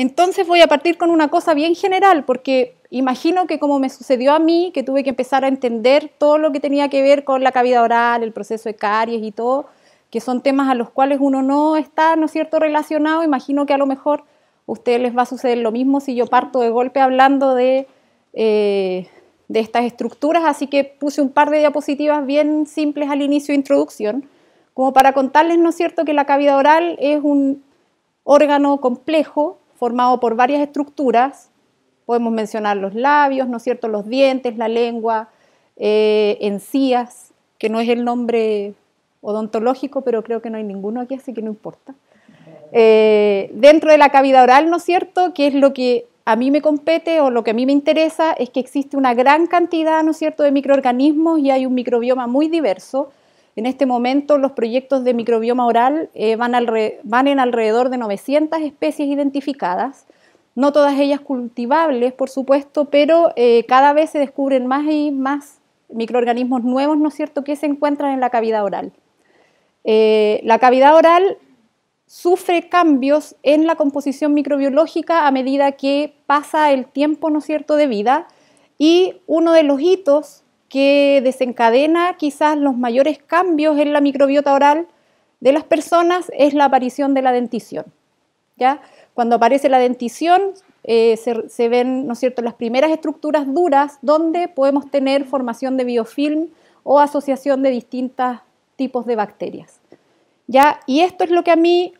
Entonces voy a partir con una cosa bien general, porque imagino que como me sucedió a mí, que tuve que empezar a entender todo lo que tenía que ver con la cavidad oral, el proceso de caries y todo, que son temas a los cuales uno no está, ¿no es cierto?, relacionado. Imagino que a lo mejor a ustedes les va a suceder lo mismo si yo parto de golpe hablando de, eh, de estas estructuras, así que puse un par de diapositivas bien simples al inicio de introducción, como para contarles, ¿no es cierto?, que la cavidad oral es un órgano complejo formado por varias estructuras. Podemos mencionar los labios, ¿no cierto? Los dientes, la lengua, eh, encías, que no es el nombre odontológico, pero creo que no hay ninguno aquí, así que no importa. Eh, dentro de la cavidad oral, ¿no cierto?, que es lo que a mí me compete o lo que a mí me interesa, es que existe una gran cantidad, ¿no cierto?, de microorganismos y hay un microbioma muy diverso en este momento los proyectos de microbioma oral eh, van, en alrededor de 900 especies identificadas, no todas ellas cultivables, por supuesto, pero eh, cada vez se descubren más y más microorganismos nuevos, ¿no cierto?, que se encuentran en la cavidad oral. Eh, la cavidad oral sufre cambios en la composición microbiológica a medida que pasa el tiempo, ¿no cierto?, de vida. Y uno de los hitos que desencadena quizás los mayores cambios en la microbiota oral de las personas es la aparición de la dentición. ¿ya? Cuando aparece la dentición eh, se, ven ¿no es cierto? las primeras estructuras duras donde podemos tener formación de biofilm o asociación de distintos tipos de bacterias. ¿ya? Y esto es lo que a mí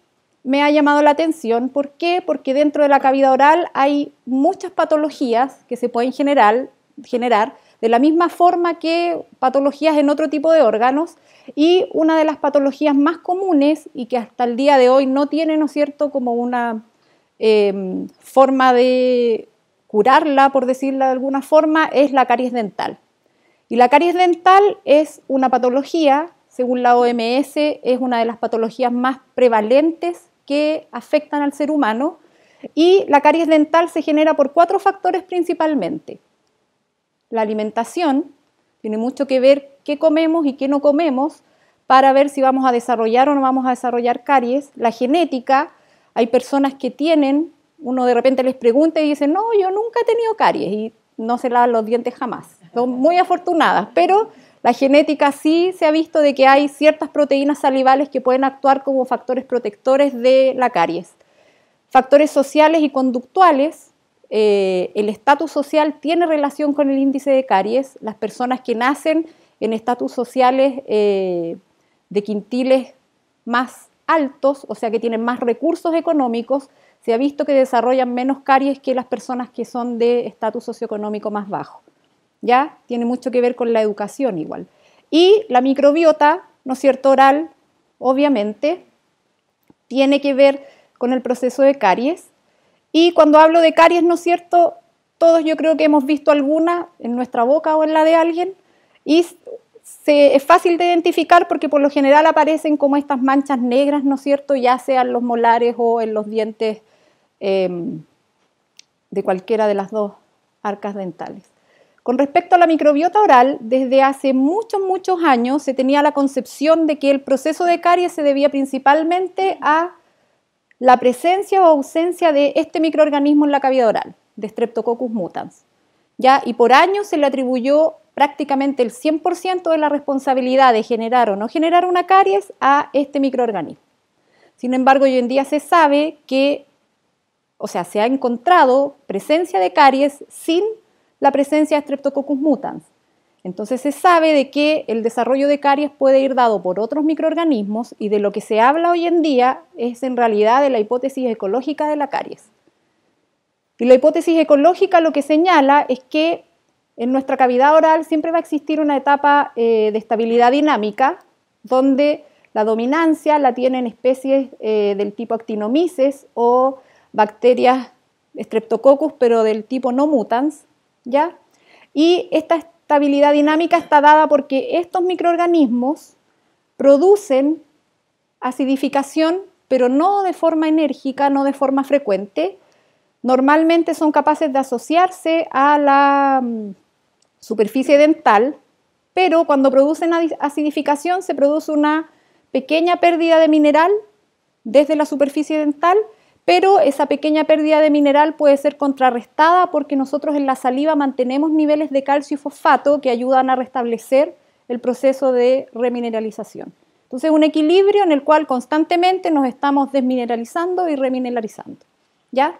me ha llamado la atención. ¿Por qué? Porque dentro de la cavidad oral hay muchas patologías que se pueden generar de la misma forma que patologías en otro tipo de órganos. Y una de las patologías más comunes y que hasta el día de hoy no tiene, ¿no es cierto?, como una em, forma de curarla, por decirla de alguna forma, es la caries dental. Y la caries dental es una patología, según la OMS, es una de las patologías más prevalentes que afectan al ser humano. Y la caries dental se genera por cuatro factores principalmente la alimentación, tiene mucho que ver qué comemos y qué no comemos para ver si vamos a desarrollar o no vamos a desarrollar caries. La genética, hay personas que tienen, uno de repente les pregunta y dice no, yo nunca he tenido caries y no se lavan los dientes jamás. Son muy afortunadas, pero la genética sí se ha visto de que hay ciertas proteínas salivales que pueden actuar como factores protectores de la caries. Factores sociales y conductuales, eh, el estatus social tiene relación con el índice de caries. Las personas que nacen en estatus sociales eh, de quintiles más altos, o sea que tienen más recursos económicos, se ha visto que desarrollan menos caries que las personas que son de estatus socioeconómico más bajo. ¿Ya? Tiene mucho que ver con la educación igual. Y la microbiota, ¿no es cierto?, oral, obviamente, tiene que ver con el proceso de caries y cuando hablo de caries, ¿no es cierto? Todos yo creo que hemos visto alguna en nuestra boca o en la de alguien y es fácil de identificar porque por lo general aparecen como estas manchas negras, ¿no es cierto? Ya sean los molares o en los dientes em, de cualquiera de las dos arcas dentales. Con respecto a la microbiota oral, desde hace muchos, muchos años se tenía la concepción de que el proceso de caries se debía principalmente a la presencia o ausencia de este microorganismo en la cavidad oral, de Streptococcus mutans. ¿ya? Y por años se le atribuyó prácticamente el 100% de la responsabilidad de generar o no generar una caries a este microorganismo. Sin embargo, hoy en día se sabe que, o sea, se ha encontrado presencia de caries sin la presencia de Streptococcus mutans. Entonces se sabe de que el desarrollo de caries puede ir dado por otros microorganismos y de lo que se habla hoy en día es en realidad de la hipótesis ecológica de la caries. Y la hipótesis ecológica lo que señala es que en nuestra cavidad oral siempre va a existir una etapa eh, de estabilidad dinámica donde la dominancia la tienen especies eh, del tipo actinomices o bacterias streptococcus pero del tipo no mutans, ¿ya? Y esta estabilidad dinámica está dada porque estos microorganismos producen acidificación, pero no de forma enérgica, no de forma frecuente. Normalmente son capaces de asociarse a la mm, superficie dental, pero cuando producen acidificación se produce una pequeña pérdida de mineral desde la superficie dental pero esa pequeña pérdida de mineral puede ser contrarrestada porque nosotros en la saliva mantenemos niveles de calcio y fosfato que ayudan a restablecer el proceso de remineralización. Entonces, un equilibrio en el cual constantemente nos estamos desmineralizando y remineralizando. ¿Ya?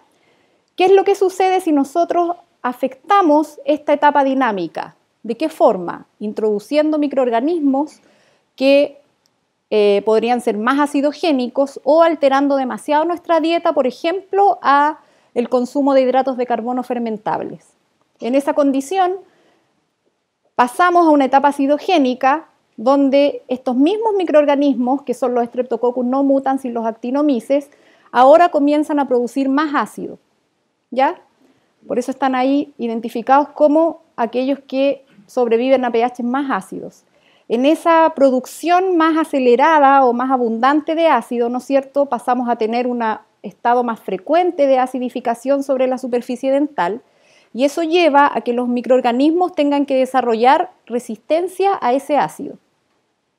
¿Qué es lo que sucede si nosotros afectamos esta etapa dinámica? ¿De qué forma? Introduciendo microorganismos que eh, podrían ser más acidogénicos o alterando demasiado nuestra dieta, por ejemplo, a el consumo de hidratos de carbono fermentables. En esa condición pasamos a una etapa acidogénica donde estos mismos microorganismos, que son los streptococcus no mutan sin los actinomices, ahora comienzan a producir más ácido. ¿Ya? Por eso están ahí identificados como aquellos que sobreviven a pH más ácidos. En esa producción más acelerada o más abundante de ácido, ¿no es cierto?, pasamos a tener un estado más frecuente de acidificación sobre la superficie dental y eso lleva a que los microorganismos tengan que desarrollar resistencia a ese ácido.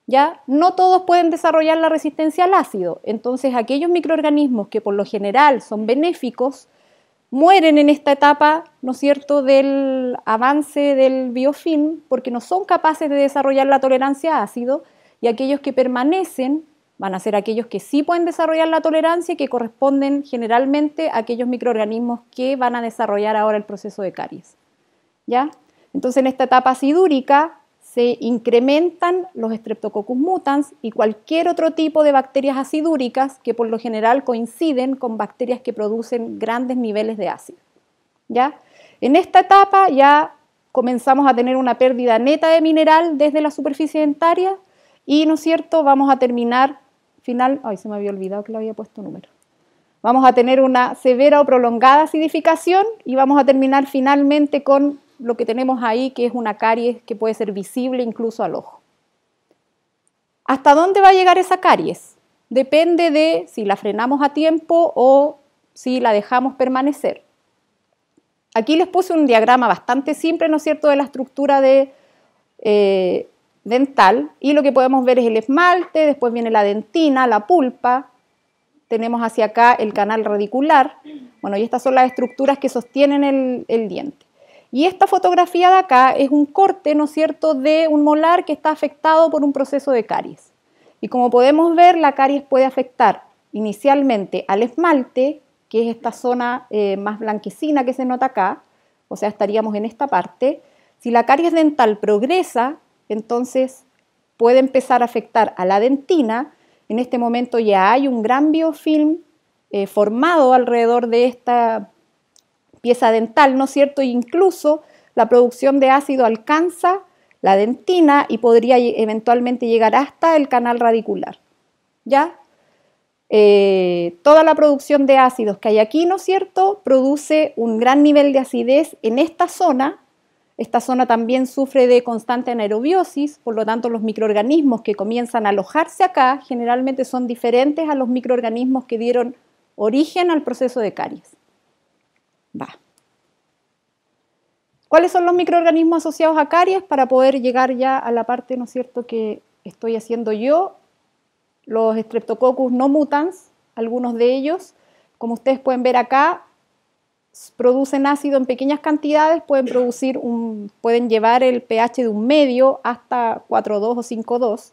¿Ya? No todos pueden desarrollar la resistencia al ácido, entonces aquellos microorganismos que por lo general son benéficos, mueren en esta etapa, ¿no cierto?, del avance del biofilm, porque no son capaces de desarrollar la tolerancia a ácido, y aquellos que permanecen van a ser aquellos que sí pueden desarrollar la tolerancia y que corresponden generalmente a aquellos microorganismos que van a desarrollar ahora el proceso de caries. ¿Ya? Entonces, en esta etapa acidúrica, se incrementan los Streptococcus mutans y cualquier otro tipo de bacterias acidúricas que por lo general coinciden con bacterias que producen grandes niveles de ácido. ¿Ya? En esta etapa ya comenzamos a tener una pérdida neta de mineral desde la superficie dentaria y, ¿no es cierto?, vamos a terminar final, ay, se me había olvidado que le había puesto número. Vamos a tener una severa o prolongada acidificación y vamos a terminar finalmente con lo que tenemos ahí, que es una caries que puede ser visible incluso al ojo. ¿Hasta dónde va a llegar esa caries? Depende de si la frenamos a tiempo o si la dejamos permanecer. Aquí les puse un diagrama bastante simple, ¿no es cierto?, de la estructura eh, dental. Y lo que podemos ver es el esmalte, después viene la dentina, la pulpa, tenemos hacia acá el canal radicular. Bueno, y estas son las estructuras que sostienen el diente. Y esta fotografía de acá es un corte, ¿no es cierto?, de un molar que está afectado por un proceso de caries. Y como podemos ver, la caries puede afectar inicialmente al esmalte, que es esta zona eh, más blanquecina que se nota acá, o sea, estaríamos en esta parte. Si la caries dental progresa, entonces puede empezar a afectar a la dentina. En este momento ya hay un gran biofilm eh, formado alrededor de esta pieza dental, ¿no es cierto? E incluso la producción de ácido alcanza la dentina y podría eventualmente llegar hasta el canal radicular. ¿Ya? Eh, toda la producción de ácidos que hay aquí, ¿no es cierto?, produce un gran nivel de acidez en esta zona. Esta zona también sufre de constante anaerobiosis, por lo tanto los microorganismos que comienzan a alojarse acá generalmente son diferentes a los microorganismos que dieron origen al proceso de caries. ¿Cuáles son los microorganismos asociados a caries para poder llegar ya a la parte, ¿no cierto?, que estoy haciendo yo. Los Streptococcus no mutans, algunos de ellos, como ustedes pueden ver acá, producen ácido en pequeñas cantidades, pueden, producir pueden llevar el pH de un medio hasta 4,2 o 5,2.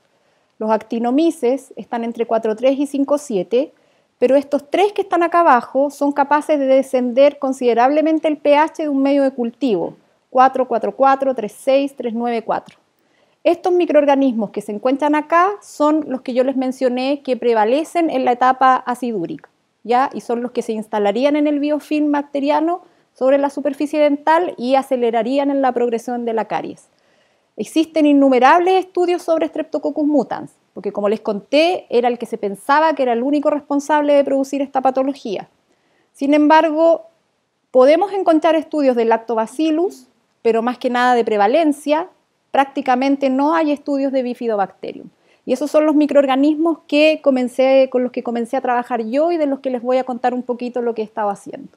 Los actinomices están entre 4,3 y 5,7 pero estos tres que están acá abajo son capaces de descender considerablemente el pH de un medio de cultivo, 444, 36, 394. Estos microorganismos que se encuentran acá son los que yo les mencioné que prevalecen en la etapa acidúrica, ¿ya? Y son los que se instalarían en el biofilm bacteriano sobre la superficie dental y acelerarían en la progresión de la caries. Existen innumerables estudios sobre Streptococcus mutans, porque como les conté, era el que se pensaba que era el único responsable de producir esta patología. Sin embargo, podemos encontrar estudios del lactobacillus, pero más que nada de prevalencia, prácticamente no hay estudios de bifidobacterium. Y esos son los microorganismos que comencé, con los que comencé a trabajar yo y de los que les voy a contar un poquito lo que he estado haciendo.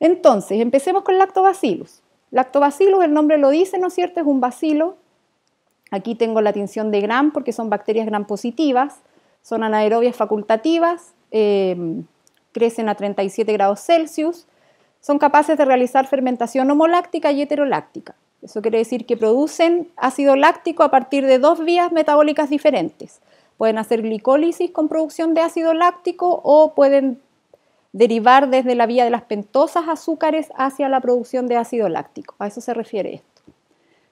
Entonces, empecemos con lactobacillus. Lactobacillus, el nombre lo dice, ¿no es cierto? Es un bacilo Aquí tengo la tinción de Gram porque son bacterias Gram positivas, son anaerobias facultativas, em, crecen a 37 grados Celsius, son capaces de realizar fermentación homoláctica y heteroláctica. Eso quiere decir que producen ácido láctico a partir de dos vías metabólicas diferentes. Pueden hacer glicólisis con producción de ácido láctico o pueden derivar desde la vía de las pentosas azúcares hacia la producción de ácido láctico. A eso se refiere esto.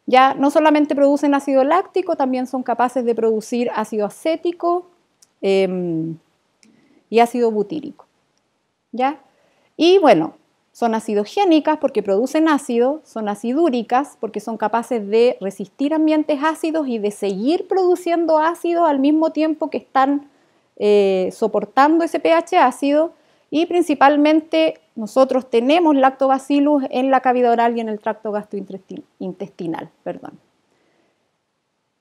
Ya no solamente producen ácido láctico, también son capaces de producir ácido acético em, y ácido butírico. ¿Ya? Y bueno, son acidogénicas porque producen ácido, son acidúricas porque son capaces de resistir ambientes ácidos y de seguir produciendo ácido al mismo tiempo que están eh, soportando ese pH ácido y principalmente nosotros tenemos lactobacillus en la cavidad oral y en el tracto gastrointestinal. Perdón.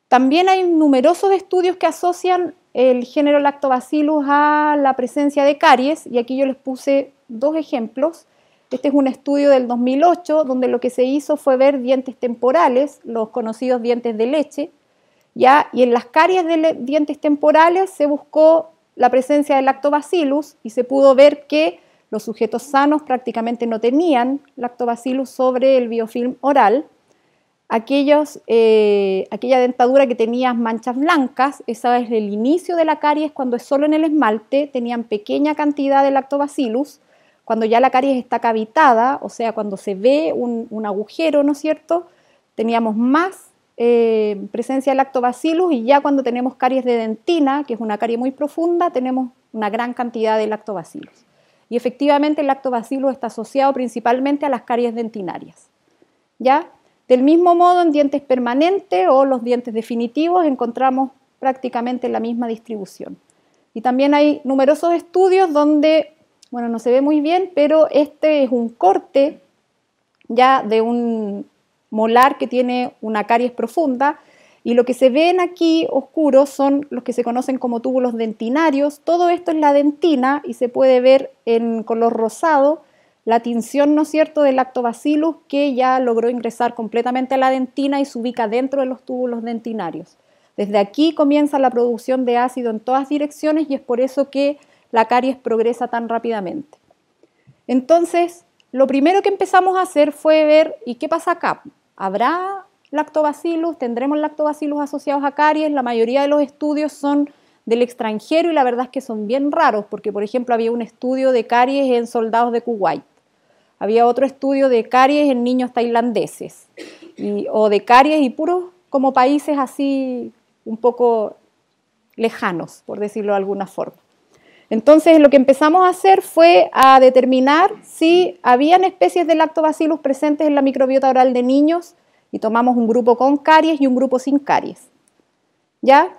También hay numerosos estudios que asocian el género lactobacillus a la presencia de caries y aquí yo les puse dos ejemplos. Este es un estudio del 2008 donde lo que se hizo fue ver dientes temporales, los conocidos dientes de leche, ¿ya? y en las caries de dientes temporales se buscó la presencia del lactobacillus y se pudo ver que los sujetos sanos prácticamente no tenían lactobacillus sobre el biofilm oral. Aquellos, eh, aquella dentadura que tenía manchas blancas, esa es el inicio de la caries cuando es solo en el esmalte, tenían pequeña cantidad de lactobacillus. Cuando ya la caries está cavitada, o sea, cuando se ve un, un agujero, ¿no es cierto? Teníamos más eh, presencia de lactobacillus y ya cuando tenemos caries de dentina, que es una carie muy profunda, tenemos una gran cantidad de lactobacillus. Y efectivamente el lactobacillus está asociado principalmente a las caries dentinarias. ¿Ya? Del mismo modo en dientes permanentes o los dientes definitivos encontramos prácticamente la misma distribución. Y también hay numerosos estudios donde, bueno, no se ve muy bien, pero este es un corte ya de un molar que tiene una caries profunda. Y lo que se ven aquí oscuros son los que se conocen como túbulos dentinarios. Todo esto es la dentina y se puede ver en color rosado la tinción, ¿no cierto?, del lactobacillus que ya logró ingresar completamente a la dentina y se ubica dentro de los túbulos dentinarios. Desde aquí comienza la producción de ácido en todas direcciones y es por eso que la caries progresa tan rápidamente. Entonces, lo primero que empezamos a hacer fue ver, ¿y qué pasa acá? ¿Habrá lactobacillus? ¿Tendremos lactobacillus asociados a caries? La mayoría de los estudios son del extranjero y la verdad es que son bien raros, porque por ejemplo había un estudio de caries en soldados de Kuwait, había otro estudio de caries en niños tailandeses, o de caries y puros como países así un poco lejanos, por decirlo de alguna forma. Entonces lo que empezamos a hacer fue a determinar si habían especies de lactobacillus presentes en la microbiota oral de niños y tomamos un grupo con caries y un grupo sin caries. ¿Ya?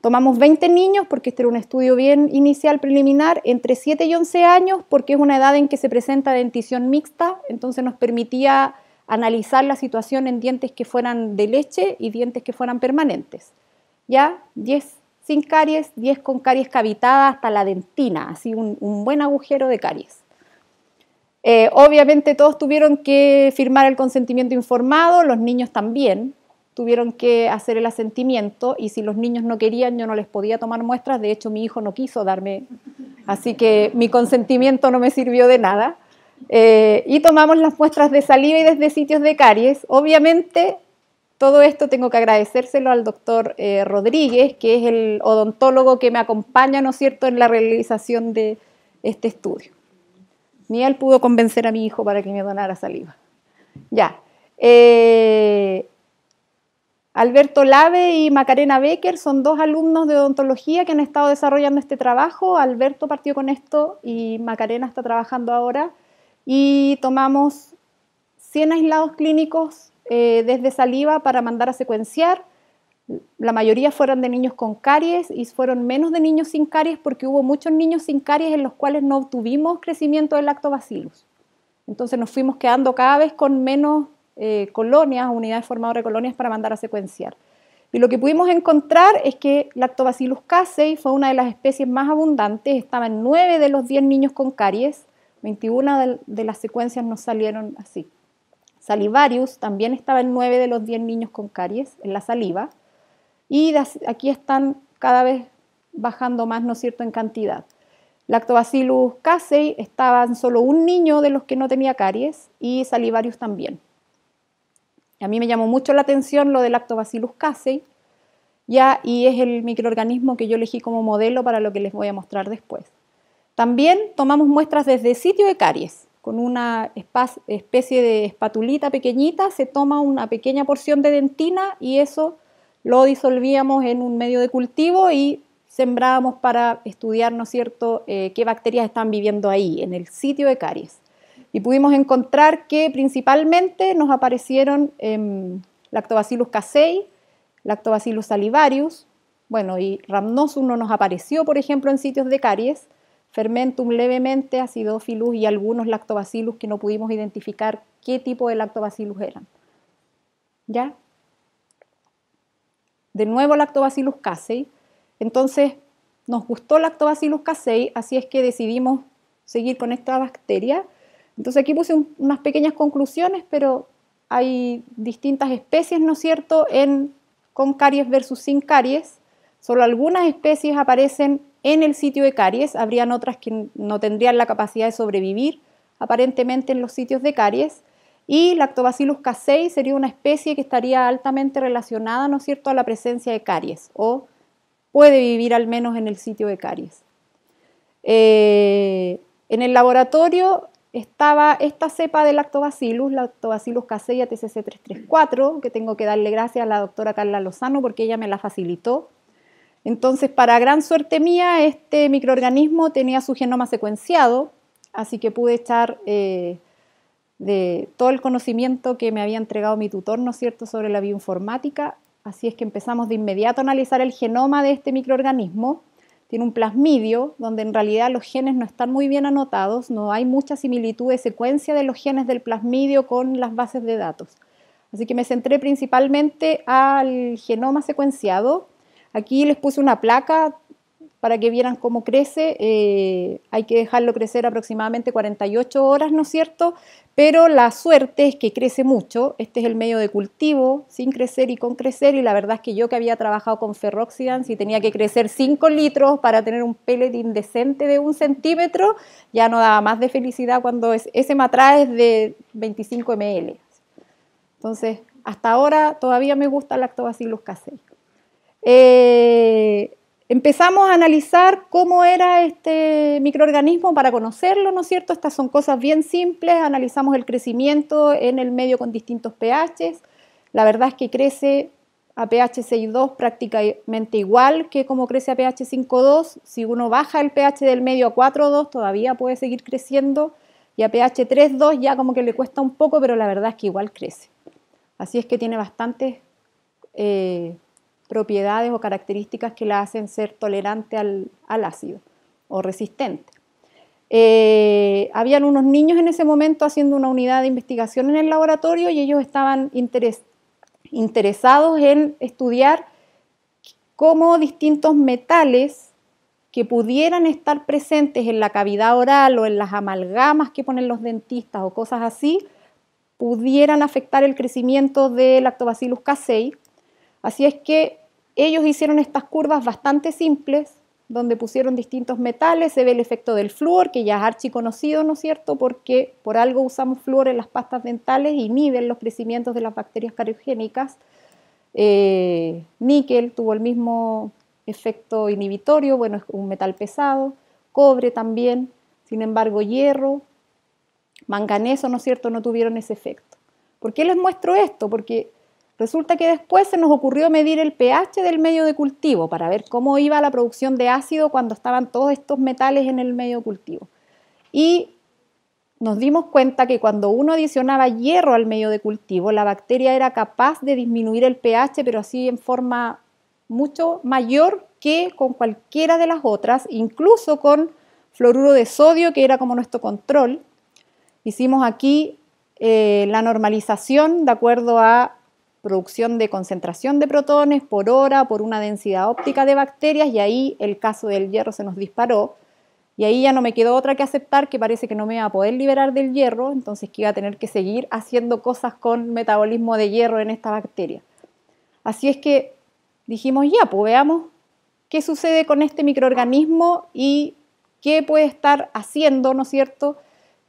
Tomamos 20 niños porque este era un estudio bien inicial preliminar, entre 7 y 11 años porque es una edad en que se presenta dentición mixta, entonces nos permitía analizar la situación en dientes que fueran de leche y dientes que fueran permanentes. ¿Ya? 10 sin caries, 10 con caries cavitada hasta la dentina, así un, buen agujero de caries. Eh, obviamente todos tuvieron que firmar el consentimiento informado, los niños también tuvieron que hacer el asentimiento y si los niños no querían yo no les podía tomar muestras, de hecho mi hijo no quiso darme, así que mi consentimiento no me sirvió de nada. Eh, y tomamos las muestras de saliva y desde sitios de caries. Obviamente todo esto tengo que agradecérselo al doctor eh, Rodríguez, que es el odontólogo que me acompaña, ¿no es cierto?, en la realización de este estudio. Ni él pudo convencer a mi hijo para que me donara saliva. Ya. Eh, Alberto Lave y Macarena Becker son dos alumnos de odontología que han estado desarrollando este trabajo. Alberto partió con esto y Macarena está trabajando ahora. Y tomamos 100 aislados clínicos eh, desde saliva para mandar a secuenciar. La mayoría fueron de niños con caries y fueron menos de niños sin caries porque hubo muchos niños sin caries en los cuales no obtuvimos crecimiento del lactobacillus. Entonces nos fuimos quedando cada vez con menos eh, colonias, unidades formadoras de colonias para mandar a secuenciar. Y lo que pudimos encontrar es que Lactobacillus casei fue una de las especies más abundantes, estaban 9 de los 10 niños con caries, 21 de las secuencias nos salieron así. Salivarius también estaba en 9 de los 10 niños con caries en la saliva. Y aquí están cada vez bajando más, ¿no es cierto?, en cantidad. Lactobacillus casei estaba en solo un niño de los que no tenía caries y salivarius también. A mí me llamó mucho la atención lo del Lactobacillus casei, ya, y es el microorganismo que yo elegí como modelo para lo que les voy a mostrar después. También tomamos muestras desde sitio de caries, con una especie de espatulita pequeñita, se toma una pequeña porción de dentina y eso lo disolvíamos en un medio de cultivo y sembrábamos para estudiar, cierto?, eh, qué bacterias están viviendo ahí, en el sitio de caries. Y pudimos encontrar que principalmente nos aparecieron em, Lactobacillus casei, Lactobacillus salivarius, bueno, y ramnosus no nos apareció, por ejemplo, en sitios de caries, fermentum levemente, Acidophilus y algunos lactobacillus que no pudimos identificar qué tipo de lactobacillus eran. ¿Ya? De nuevo lactobacillus casei. Entonces, nos gustó lactobacillus casei, así es que decidimos seguir con esta bacteria. Entonces aquí puse unas pequeñas conclusiones, pero hay distintas especies, ¿no es cierto?, en, con caries versus sin caries. Solo algunas especies aparecen en el sitio de caries, habrían otras que no tendrían la capacidad de sobrevivir aparentemente en los sitios de caries, y Lactobacillus casei sería una especie que estaría altamente relacionada, ¿no cierto?, a la presencia de caries, o puede vivir al menos en el sitio de caries. Eh, en el laboratorio estaba esta cepa de Lactobacillus, Lactobacillus casei ATCC334, que tengo que darle gracias a la doctora Carla Lozano porque ella me la facilitó. Entonces, para gran suerte mía, este microorganismo tenía su genoma secuenciado, así que pude echar eh, de todo el conocimiento que me había entregado mi tutor, ¿no es cierto?, sobre la bioinformática. Así es que empezamos de inmediato a analizar el genoma de este microorganismo. Tiene un plasmidio donde en realidad los genes no están muy bien anotados, no hay mucha similitud de secuencia de los genes del plasmidio con las bases de datos. Así que me centré principalmente al genoma secuenciado Aquí les puse una placa para que vieran cómo crece. Eh, hay que dejarlo crecer aproximadamente 48 horas, ¿no es cierto? Pero la suerte es que crece mucho. Este es el medio de cultivo, sin crecer y con crecer. Y la verdad es que yo que había trabajado con ferroxidans y tenía que crecer 5 litros para tener un pellet indecente de un centímetro, ya no daba más de felicidad cuando es, ese matrae es de 25 ml. Entonces, hasta ahora todavía me gusta el lactobacillus casei. Eh, empezamos a analizar cómo era este microorganismo para conocerlo, ¿no es cierto? Estas son cosas bien simples, analizamos el crecimiento en el medio con distintos pHs, la verdad es que crece a pH 6.2 prácticamente igual que como crece a pH 5.2. Si uno baja el pH del medio a 4.2 todavía puede seguir creciendo y a pH 3.2 ya como que le cuesta un poco, pero la verdad es que igual crece. Así es que tiene bastantes eh, propiedades o características que la hacen ser tolerante al, ácido o resistente. Eh, habían unos niños en ese momento haciendo una unidad de investigación en el laboratorio y ellos estaban interesados en estudiar cómo distintos metales que pudieran estar presentes en la cavidad oral o en las amalgamas que ponen los dentistas o cosas así, pudieran afectar el crecimiento del Lactobacillus casei Así es que ellos hicieron estas curvas bastante simples, donde pusieron distintos metales, se ve el efecto del flúor, que ya es archiconocido, ¿no es cierto? Porque por algo usamos flúor en las pastas dentales, inhiben los crecimientos de las bacterias cariogénicas. Eh, níquel tuvo el mismo efecto inhibitorio, bueno, es un metal pesado, cobre también, sin embargo, hierro, manganeso, ¿no es cierto?, no tuvieron ese efecto. ¿Por qué les muestro esto? Porque Resulta que después se nos ocurrió medir el pH del medio de cultivo para ver cómo iba la producción de ácido cuando estaban todos estos metales en el medio de cultivo. Y nos dimos cuenta que cuando uno adicionaba hierro al medio de cultivo, la bacteria era capaz de disminuir el pH, pero así en forma mucho mayor que con cualquiera de las otras, incluso con fluoruro de sodio, que era como nuestro control. Hicimos aquí eh, la normalización de acuerdo a producción de concentración de protones por hora, por una densidad óptica de bacterias, y ahí el caso del hierro se nos disparó. Y ahí ya no me quedó otra que aceptar que parece que no me va a poder liberar del hierro, entonces que iba a tener que seguir haciendo cosas con metabolismo de hierro en esta bacteria. Así es que dijimos, ya, pues veamos qué sucede con este microorganismo y qué puede estar haciendo, ¿no es cierto?,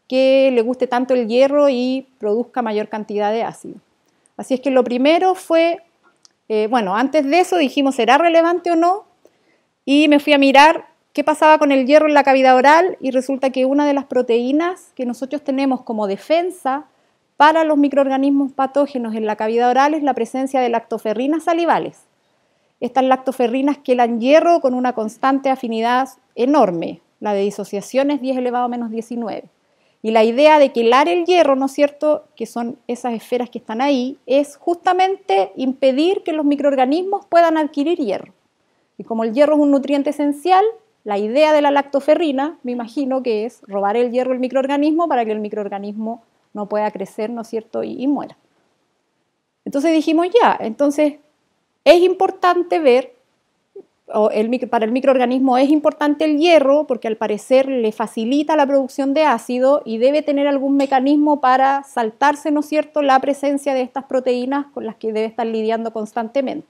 que le guste tanto el hierro y produzca mayor cantidad de ácido. Así es que lo primero fue, eh, bueno, antes de eso dijimos, ¿será relevante o no? Y me fui a mirar qué pasaba con el hierro en la cavidad oral y resulta que una de las proteínas que nosotros tenemos como defensa para los microorganismos patógenos en la cavidad oral es la presencia de lactoferrinas salivales. Estas lactoferrinas que hierro con una constante afinidad enorme, la de disociación es 10 elevado menos 19. Y la idea de quelar el hierro, ¿no es cierto?, que son esas esferas que están ahí, es justamente impedir que los microorganismos puedan adquirir hierro. Y como el hierro es un nutriente esencial, la idea de la lactoferrina, me imagino que es robar el hierro al microorganismo para que el microorganismo no pueda crecer, ¿no es cierto?, y, y muera. Entonces dijimos, ya, entonces es importante ver para el microorganismo es importante el hierro porque al parecer le facilita la producción de ácido y debe tener algún mecanismo para saltarse, ¿no es cierto?, la presencia de estas proteínas con las que debe estar lidiando constantemente.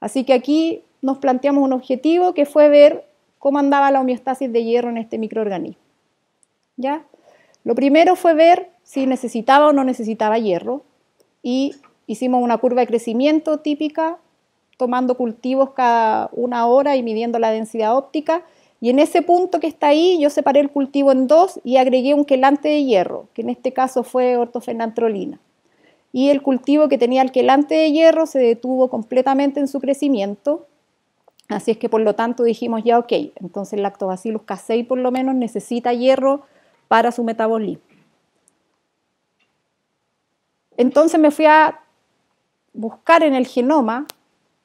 Así que aquí nos planteamos un objetivo que fue ver cómo andaba la homeostasis de hierro en este microorganismo. ¿Ya? Lo primero fue ver si necesitaba o no necesitaba hierro y hicimos una curva de crecimiento típica tomando cultivos cada una hora y midiendo la densidad óptica. Y en ese punto que está ahí, yo separé el cultivo en dos y agregué un quelante de hierro, que en este caso fue ortofenantrolina. Y el cultivo que tenía el quelante de hierro se detuvo completamente en su crecimiento. Así es que por lo tanto dijimos ya, ok, entonces lactobacillus casei por lo menos necesita hierro para su metabolismo. Entonces me fui a buscar en el genoma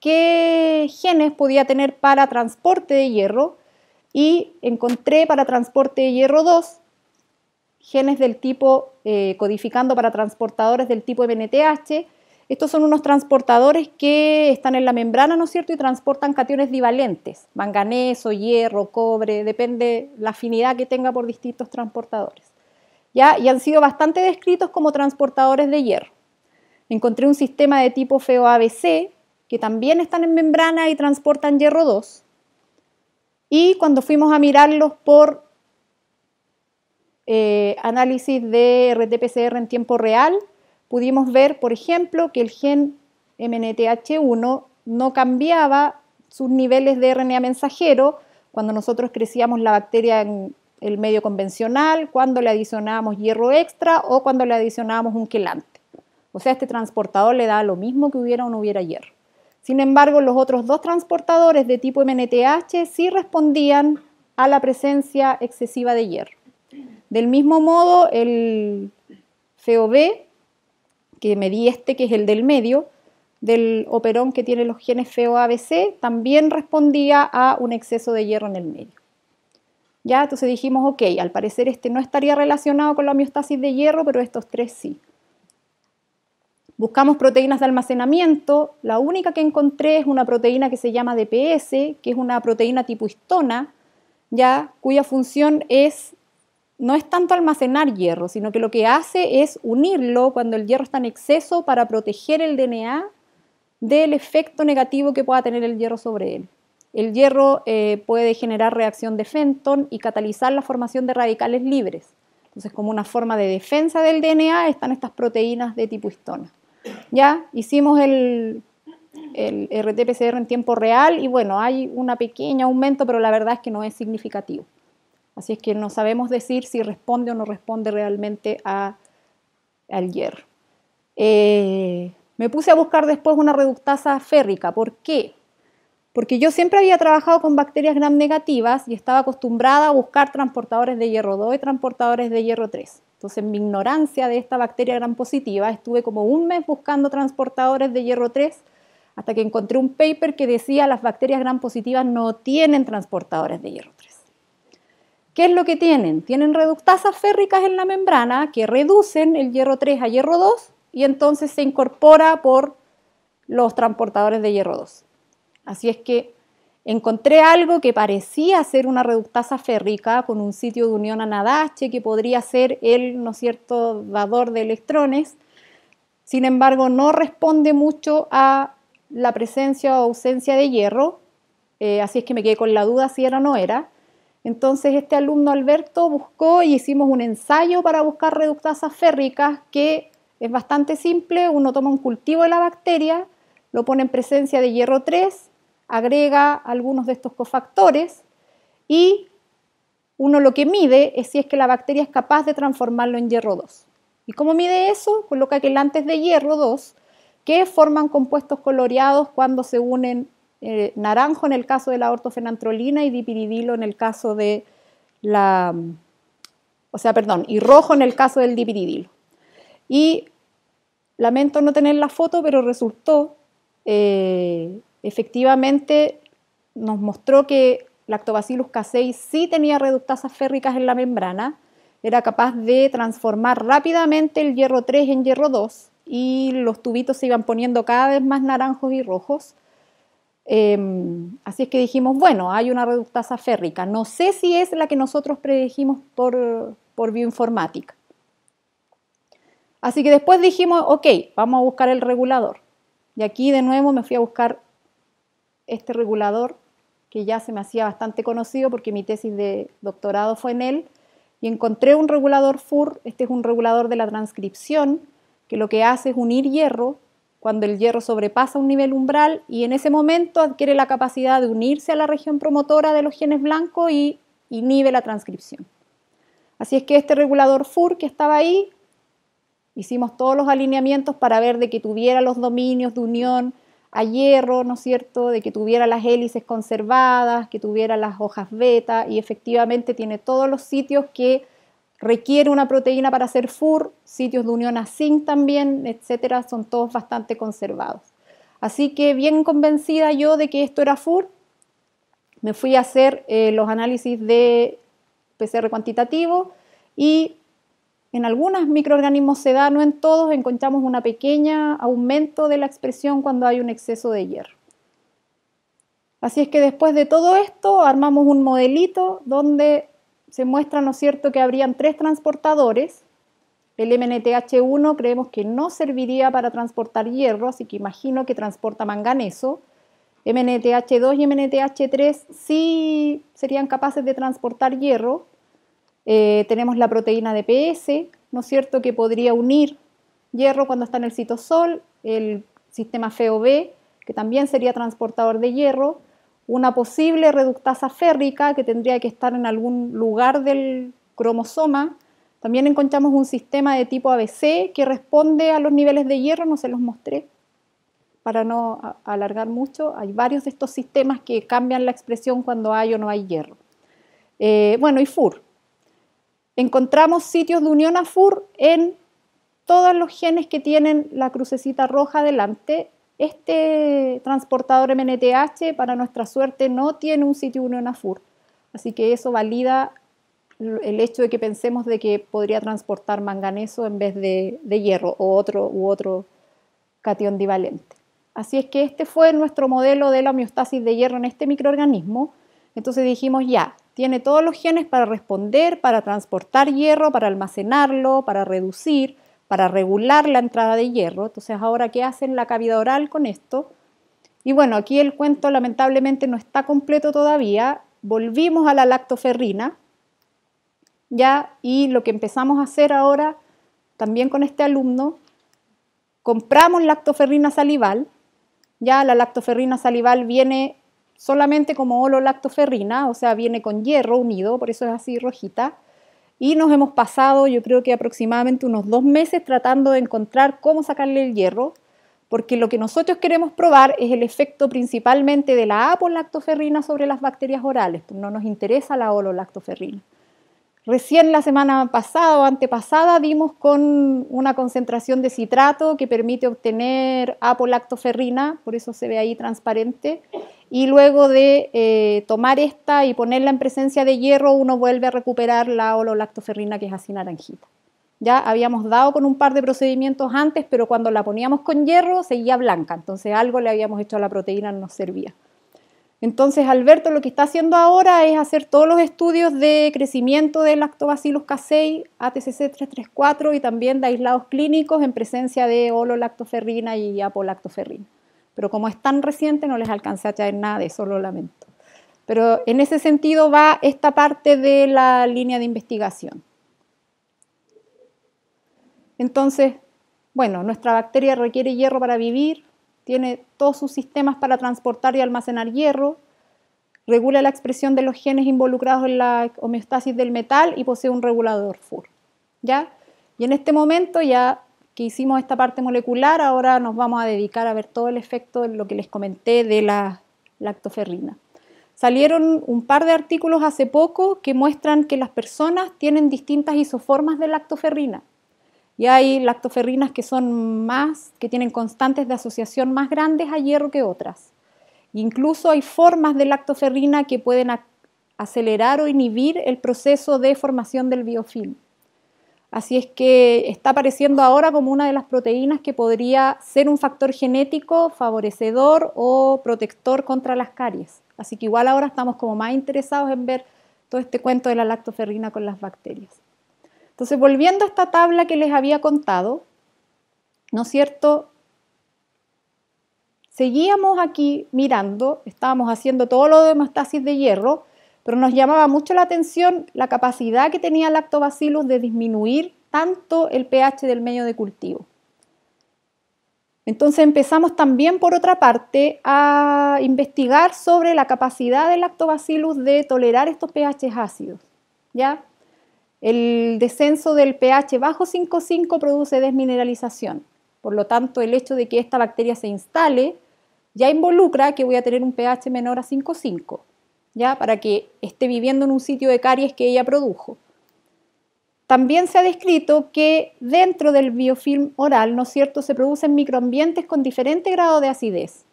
qué genes podía tener para transporte de hierro y encontré para transporte de hierro 2 genes del tipo eh, codificando para transportadores del tipo MNTH. Estos son unos transportadores que están en la membrana, ¿no es cierto?, y transportan cationes divalentes, manganeso, hierro, cobre, depende la afinidad que tenga por distintos transportadores. ¿Ya? Y han sido bastante descritos como transportadores de hierro. Encontré un sistema de tipo FeoABC que también están en membrana y transportan hierro 2. Y cuando fuimos a mirarlos por eh, análisis de RT-PCR en tiempo real, pudimos ver, por ejemplo, que el gen MNTH1 no cambiaba sus niveles de RNA mensajero cuando nosotros crecíamos la bacteria en el medio convencional, cuando le adicionábamos hierro extra o cuando le adicionábamos un quelante. O sea, este transportador le da lo mismo que hubiera o no hubiera hierro. Sin embargo, los otros dos transportadores de tipo MNTH sí respondían a la presencia excesiva de hierro. Del mismo modo, el FOB, que medí este, que es el del medio, del operón que tiene los genes FOABC, también respondía a un exceso de hierro en el medio. Ya, entonces dijimos, ok, al parecer este no estaría relacionado con la homeostasis de hierro, pero estos tres sí. Buscamos proteínas de almacenamiento. La única que encontré es una proteína que se llama DPS, que es una proteína tipo histona, ya cuya función es no es tanto almacenar hierro, sino que lo que hace es unirlo cuando el hierro está en exceso para proteger el DNA del efecto negativo que pueda tener el hierro sobre él. El hierro eh, puede generar reacción de Fenton y catalizar la formación de radicales libres. Entonces, como una forma de defensa del DNA están estas proteínas de tipo histona. Ya hicimos el, el rt en tiempo real y bueno, hay un pequeño aumento, pero la verdad es que no es significativo. Así es que no sabemos decir si responde o no responde realmente al hierro. Eh, me puse a buscar después una reductasa férrica. ¿Por qué? porque yo siempre había trabajado con bacterias gram negativas y estaba acostumbrada a buscar transportadores de hierro 2 y transportadores de hierro 3. Entonces, en mi ignorancia de esta bacteria gram positiva, estuve como un mes buscando transportadores de hierro 3 hasta que encontré un paper que decía las bacterias gram positivas no tienen transportadores de hierro 3. ¿Qué es lo que tienen? Tienen reductasas férricas en la membrana que reducen el hierro 3 a hierro 2 y entonces se incorpora por los transportadores de hierro 2. Así es que encontré algo que parecía ser una reductasa férrica con un sitio de unión a anadache que podría ser el, ¿no cierto?, dador de electrones. Sin embargo, no responde mucho a la presencia o ausencia de hierro, eh, así es que me quedé con la duda si era o no era. Entonces este alumno Alberto buscó y hicimos un ensayo para buscar reductasas férricas que es bastante simple, uno toma un cultivo de la bacteria, lo pone en presencia de hierro 3 agrega algunos de estos cofactores y uno lo que mide es si es que la bacteria es capaz de transformarlo en hierro 2. ¿Y cómo mide eso? Coloca quelantes de hierro 2 que forman compuestos coloreados cuando se unen eh, naranjo en el caso de la ortofenantrolina y dipiridilo en el caso de la... O sea, perdón, y rojo en el caso del dipiridilo. Y lamento no tener la foto, pero resultó eh, efectivamente nos mostró que Lactobacillus K6 sí tenía reductasas férricas en la membrana, era capaz de transformar rápidamente el hierro 3 en hierro 2 y los tubitos se iban poniendo cada vez más naranjos y rojos. Em, así es que dijimos, bueno, hay una reductasa férrica. No sé si es la que nosotros predijimos por bioinformática. Así que después dijimos, ok, vamos a buscar el regulador. Y aquí de nuevo me fui a buscar este regulador, que ya se me hacía bastante conocido porque mi tesis de doctorado fue en él, y encontré un regulador FUR, este es un regulador de la transcripción, que lo que hace es unir hierro cuando el hierro sobrepasa un nivel umbral y en ese momento adquiere la capacidad de unirse a la región promotora de los genes blancos y inhibe la transcripción. Así es que este regulador FUR que estaba ahí, hicimos todos los alineamientos para ver de que tuviera los dominios de unión a hierro, ¿no es cierto?, de que tuviera las hélices conservadas, que tuviera las hojas beta y efectivamente tiene todos los sitios que requiere una proteína para hacer FUR, sitios de unión a zinc también, etcétera, son todos bastante conservados. Así que bien convencida yo de que esto era FUR, me fui a hacer eh, los análisis de PCR cuantitativo y en algunos microorganismos se da, no en todos, encontramos un pequeño aumento de la expresión cuando hay un exceso de hierro. Así es que después de todo esto armamos un modelito donde se muestra, ¿no es cierto?, que habrían tres transportadores. El MNTH1 creemos que no serviría para transportar hierro, así que imagino que transporta manganeso. MNTH2 y MNTH3 sí serían capaces de transportar hierro, eh, tenemos la proteína DPS, ¿no es cierto?, que podría unir hierro cuando está en el citosol, el sistema FeOB, que también sería transportador de hierro, una posible reductasa férrica que tendría que estar en algún lugar del cromosoma. También encontramos un sistema de tipo ABC que responde a los niveles de hierro, no se los mostré para no alargar mucho. Hay varios de estos sistemas que cambian la expresión cuando hay o no hay hierro. Eh, bueno, y FUR, Encontramos sitios de unión a FUR en todos los genes que tienen la crucecita roja delante. Este transportador MNTH, para nuestra suerte, no tiene un sitio de unión a FUR. Así que eso valida el hecho de que pensemos de que podría transportar manganeso en vez de, hierro o otro, u otro cation divalente. Así es que este fue nuestro modelo de la homeostasis de hierro en este microorganismo. Entonces dijimos, ya, tiene todos los genes para responder, para transportar hierro, para almacenarlo, para reducir, para regular la entrada de hierro. Entonces, ahora, ¿qué hacen la cavidad oral con esto? Y bueno, aquí el cuento lamentablemente no está completo todavía. Volvimos a la lactoferrina, ¿ya? Y lo que empezamos a hacer ahora, también con este alumno, compramos lactoferrina salival, ya la lactoferrina salival viene solamente como ololactoferrina, o sea, viene con hierro unido, por eso es así rojita. Y nos hemos pasado, yo creo que aproximadamente unos dos meses tratando de encontrar cómo sacarle el hierro, porque lo que nosotros queremos probar es el efecto principalmente de la apolactoferrina sobre las bacterias orales, pues no nos interesa la ololactoferrina. Recién la semana pasada o antepasada dimos con una concentración de citrato que permite obtener apolactoferrina, por eso se ve ahí transparente, y luego de eh, tomar esta y ponerla en presencia de hierro, uno vuelve a recuperar la ololactoferrina que es así naranjita. Ya habíamos dado con un par de procedimientos antes, pero cuando la poníamos con hierro seguía blanca, entonces algo le habíamos hecho a la proteína, no nos servía. Entonces Alberto lo que está haciendo ahora es hacer todos los estudios de crecimiento de lactobacillus casei, ATCC334 y también de aislados clínicos en presencia de ololactoferrina y apolactoferrina. Pero como es tan reciente, no les alcancé a traer nada solo lamento. Pero en ese sentido va esta parte de la línea de investigación. Entonces, bueno, nuestra bacteria requiere hierro para vivir, tiene todos sus sistemas para transportar y almacenar hierro, regula la expresión de los genes involucrados en la homeostasis del metal y posee un regulador FUR. ¿ya? Y en este momento ya que hicimos esta parte molecular, ahora nos vamos a dedicar a ver todo el efecto de lo que les comenté de la lactoferrina. Salieron un par de artículos hace poco que muestran que las personas tienen distintas isoformas de lactoferrina. Y hay lactoferrinas que son más, que tienen constantes de asociación más grandes a hierro que otras. Incluso hay formas de lactoferrina que pueden acelerar o inhibir el proceso de formación del biofilm. Así es que está apareciendo ahora como una de las proteínas que podría ser un factor genético favorecedor o protector contra las caries. Así que igual ahora estamos como más interesados en ver todo este cuento de la lactoferrina con las bacterias. Entonces, volviendo a esta tabla que les había contado, ¿no es cierto? Seguíamos aquí mirando, estábamos haciendo todo lo de hemostasis de hierro, pero nos llamaba mucho la atención la capacidad que tenía el Lactobacillus de disminuir tanto el pH del medio de cultivo. Entonces empezamos también, por otra parte, a investigar sobre la capacidad del lactobacillus de tolerar estos pH ácidos. ¿ya? El descenso del pH bajo 5,5 produce desmineralización. Por lo tanto, el hecho de que esta bacteria se instale ya involucra que voy a tener un pH menor a 5,5. ¿ya? Para que esté viviendo en un sitio de caries que ella produjo. También se ha descrito que dentro del biofilm oral, ¿no es cierto?, se producen microambientes con diferente grado de acidez.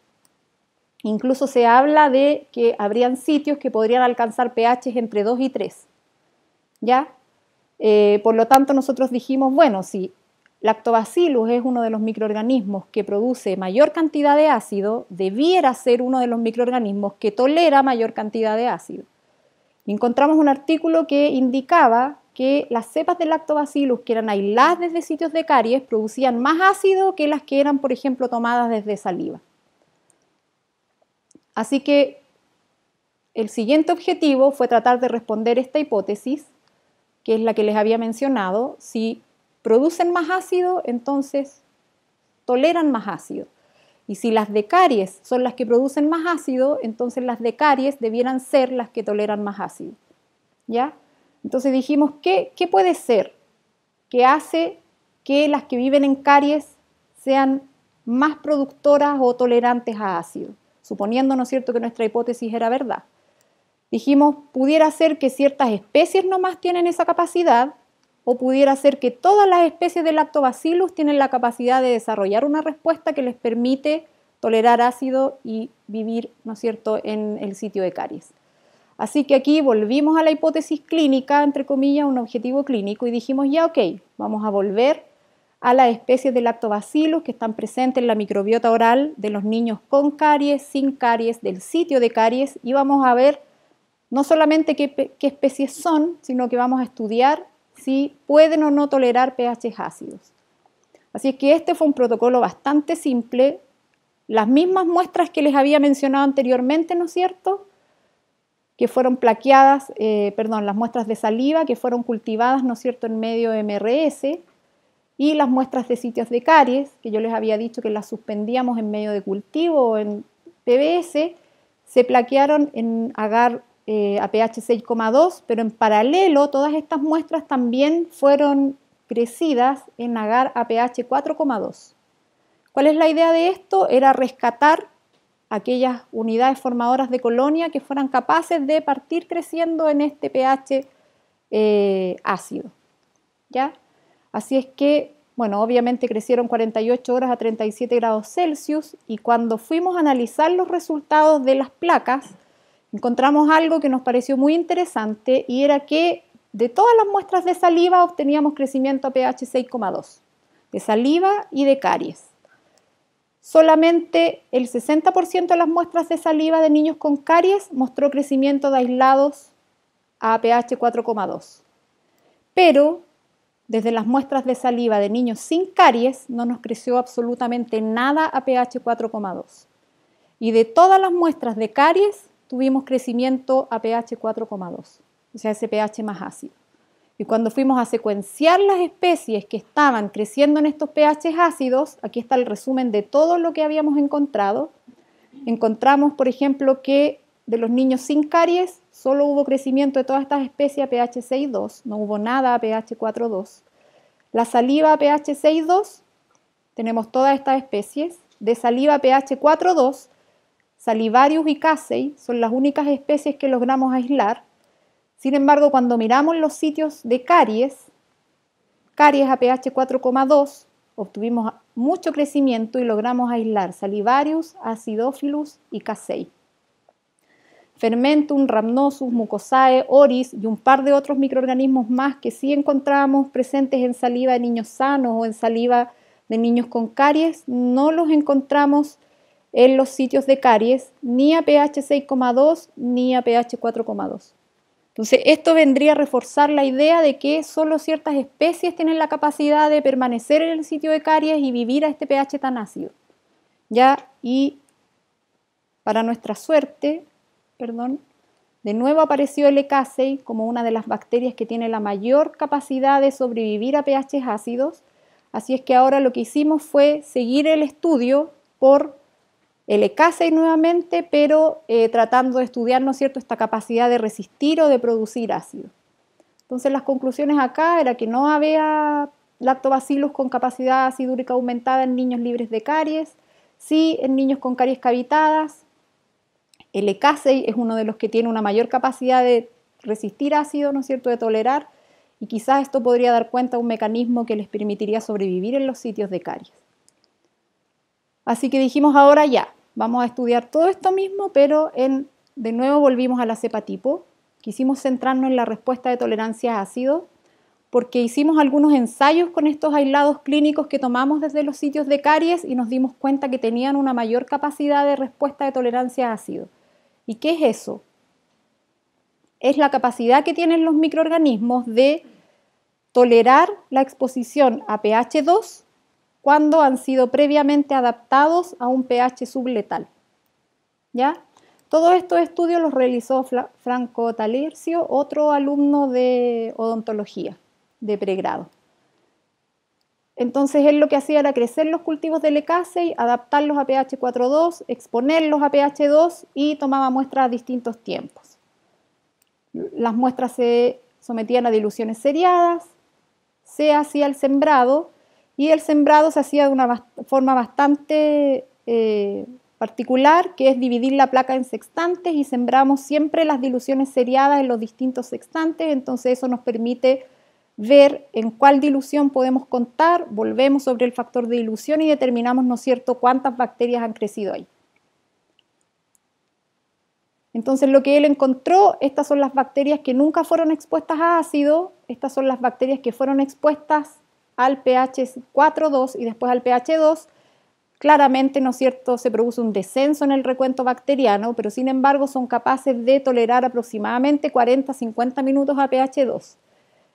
Incluso se habla de que habrían sitios que podrían alcanzar pHs entre 2 y 3. ¿Ya? Eh, por lo tanto, nosotros dijimos, bueno, si Lactobacillus es uno de los microorganismos que produce mayor cantidad de ácido, debiera ser uno de los microorganismos que tolera mayor cantidad de ácido. Encontramos un artículo que indicaba que las cepas de lactobacillus que eran aisladas desde sitios de caries producían más ácido que las que eran, por ejemplo, tomadas desde saliva. Así que el siguiente objetivo fue tratar de responder esta hipótesis, que es la que les había mencionado, si producen más ácido, entonces toleran más ácido. Y si las de caries son las que producen más ácido, entonces las de caries debieran ser las que toleran más ácido. ¿Ya? Entonces dijimos, ¿qué, qué puede ser que hace que las que viven en caries sean más productoras o tolerantes a ácido? suponiéndonos cierto?, que nuestra hipótesis era verdad. Dijimos, pudiera ser que ciertas especies no más tienen esa capacidad o pudiera ser que todas las especies de lactobacillus tienen la capacidad de desarrollar una respuesta que les permite tolerar ácido y vivir, ¿no es cierto?, en el sitio de caries. Así que aquí volvimos a la hipótesis clínica, entre comillas, un objetivo clínico y dijimos ya, ok, vamos a volver a las especies de lactobacillus que están presentes en la microbiota oral de los niños con caries, sin caries, del sitio de caries y vamos a ver no solamente qué especies son, sino que vamos a estudiar pueden o no tolerar pH ácidos. Así es que este fue un protocolo bastante simple, las mismas muestras que les había mencionado anteriormente, ¿no es cierto? Que fueron plaqueadas, eh, perdón, las muestras de saliva que fueron cultivadas, ¿no es cierto?, en medio MRS y las muestras de sitios de caries, que yo les había dicho que las suspendíamos en medio de cultivo o en PBS, se plaquearon en agar eh, a pH 6,2, pero en paralelo todas estas muestras también fueron crecidas en agar a pH 4,2. ¿Cuál es la idea de esto? Era rescatar aquellas unidades formadoras de colonia que fueran capaces de partir creciendo en este pH eh, ácido. ¿Ya? Así es que, bueno, obviamente crecieron 48 horas a 37 grados Celsius y cuando fuimos a analizar los resultados de las placas, encontramos algo que nos pareció muy interesante y era que de todas las muestras de saliva obteníamos crecimiento a pH 6,2, de saliva y de caries. Solamente el 60% de las muestras de saliva de niños con caries mostró crecimiento de aislados a pH 4,2. Pero desde las muestras de saliva de niños sin caries no nos creció absolutamente nada a pH 4,2. Y de todas las muestras de caries tuvimos crecimiento a pH 4,2, o sea, ese pH más ácido. Y cuando fuimos a secuenciar las especies que estaban creciendo en estos pH ácidos, aquí está el resumen de todo lo que habíamos encontrado, encontramos, por ejemplo, que de los niños sin caries solo hubo crecimiento de todas estas especies a pH 6,2, no hubo nada a pH 4,2. La saliva a pH 6,2, tenemos todas estas especies. De saliva a pH 4,2 Salivarius y casei son las únicas especies que logramos aislar. Sin embargo, cuando miramos los sitios de caries, caries a pH 4,2, obtuvimos mucho crecimiento y logramos aislar Salivarius, Acidophilus y Casei. Fermentum, ramnosus Mucosae, Oris y un par de otros microorganismos más que sí encontramos presentes en saliva de niños sanos o en saliva de niños con caries, no los encontramos en los sitios de caries, ni a pH 6,2 ni a pH 4,2. Entonces, esto vendría a reforzar la idea de que solo ciertas especies tienen la capacidad de permanecer en el sitio de caries y vivir a este pH tan ácido. ¿Ya? Y para nuestra suerte, perdón, de nuevo apareció el E. como una de las bacterias que tiene la mayor capacidad de sobrevivir a pH ácidos. Así es que ahora lo que hicimos fue seguir el estudio por el Ecasei nuevamente, pero eh, tratando de estudiar ¿no cierto? esta capacidad de resistir o de producir ácido. Entonces las conclusiones acá era que no había lactobacilos con capacidad acidúrica aumentada en niños libres de caries, sí en niños con caries cavitadas. El Ecasei es uno de los que tiene una mayor capacidad de resistir ácido, ¿no es cierto?, de tolerar, y quizás esto podría dar cuenta de un mecanismo que les permitiría sobrevivir en los sitios de caries. Así que dijimos ahora ya, Vamos a estudiar todo esto mismo, pero en, de nuevo volvimos a la cepa tipo. Quisimos centrarnos en la respuesta de tolerancia a ácido porque hicimos algunos ensayos con estos aislados clínicos que tomamos desde los sitios de caries y nos dimos cuenta que tenían una mayor capacidad de respuesta de tolerancia a ácido. ¿Y qué es eso? Es la capacidad que tienen los microorganismos de tolerar la exposición a pH 2 cuando han sido previamente adaptados a un pH subletal. ¿Ya? Todos estos estudios los realizó Franco Talercio, otro alumno de odontología de pregrado. Entonces él lo que hacía era crecer los cultivos de y adaptarlos a pH 4.2, exponerlos a pH 2 y tomaba muestras a distintos tiempos. Las muestras se sometían a diluciones seriadas, se hacía el sembrado y el sembrado se hacía de una forma bastante eh, particular, que es dividir la placa en sextantes y sembramos siempre las diluciones seriadas en los distintos sextantes, entonces eso nos permite ver en cuál dilución podemos contar, volvemos sobre el factor de dilución y determinamos, ¿no es cierto?, cuántas bacterias han crecido ahí. Entonces lo que él encontró, estas son las bacterias que nunca fueron expuestas a ácido, estas son las bacterias que fueron expuestas al pH 4,2 y después al pH 2, claramente, ¿no es cierto?, se produce un descenso en el recuento bacteriano, pero sin embargo son capaces de tolerar aproximadamente 40-50 minutos a pH 2.